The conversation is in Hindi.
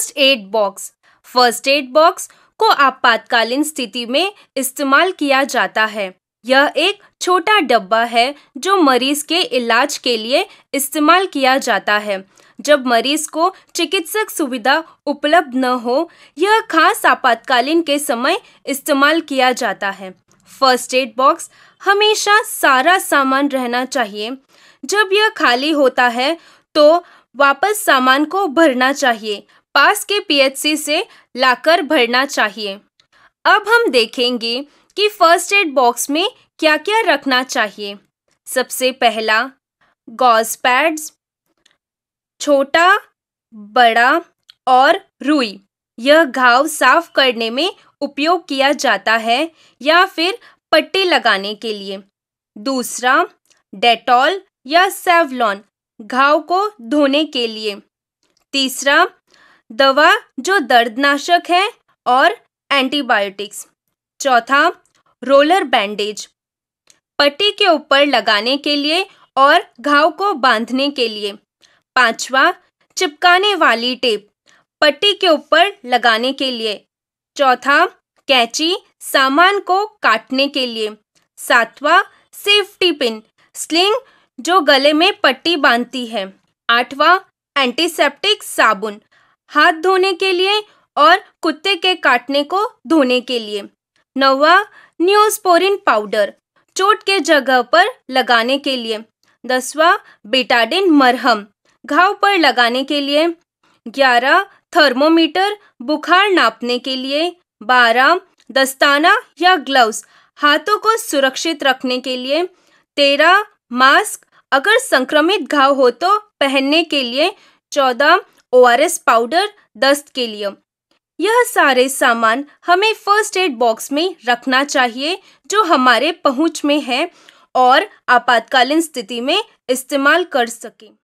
first aid box first aid box को आपातकालीन स्थिति में इस्तेमाल किया जाता है यह एक छोटा डब्बा है जो मरीज के इलाज के लिए इस्तेमाल किया जाता है जब मरीज को चिकित्सक सुविधा उपलब्ध न हो यह खास आपातकालीन के समय इस्तेमाल किया जाता है फर्स्ट एड बॉक्स हमेशा सारा सामान रहना चाहिए जब यह खाली होता है तो वापस सामान को भरना चाहिए पास के पीएचसी से लाकर भरना चाहिए अब हम देखेंगे कि फर्स्ट एड बॉक्स में क्या क्या रखना चाहिए सबसे पहला गॉज पैड्स छोटा बड़ा और रुई यह घाव साफ करने में उपयोग किया जाता है या फिर पट्टे लगाने के लिए दूसरा डेटॉल या सेवलॉन घाव को धोने के लिए तीसरा दवा जो दर्दनाशक है और एंटीबायोटिक्स चौथा रोलर बैंडेज पट्टी के ऊपर लगाने के लिए और घाव को बांधने के लिए पांचवा चिपकाने वाली टेप पट्टी के ऊपर लगाने के लिए चौथा कैची सामान को काटने के लिए सातवा सेफ्टी पिन स्लिंग जो गले में पट्टी बांधती है आठवा एंटीसेप्टिक साबुन हाथ धोने के लिए और कुत्ते के काटने को धोने के लिए नवा न्यूस्पोरिन पाउडर चोट के जगह पर लगाने के लिए दसवा बेटाडिन मरहम घाव पर लगाने के लिए ग्यारह थर्मोमीटर बुखार नापने के लिए बारह दस्ताना या ग्लव्स हाथों को सुरक्षित रखने के लिए तेरह मास्क अगर संक्रमित घाव हो तो पहनने के लिए चौदह ओ पाउडर दस्त के लिए यह सारे सामान हमें फर्स्ट एड बॉक्स में रखना चाहिए जो हमारे पहुंच में है और आपातकालीन स्थिति में इस्तेमाल कर सकें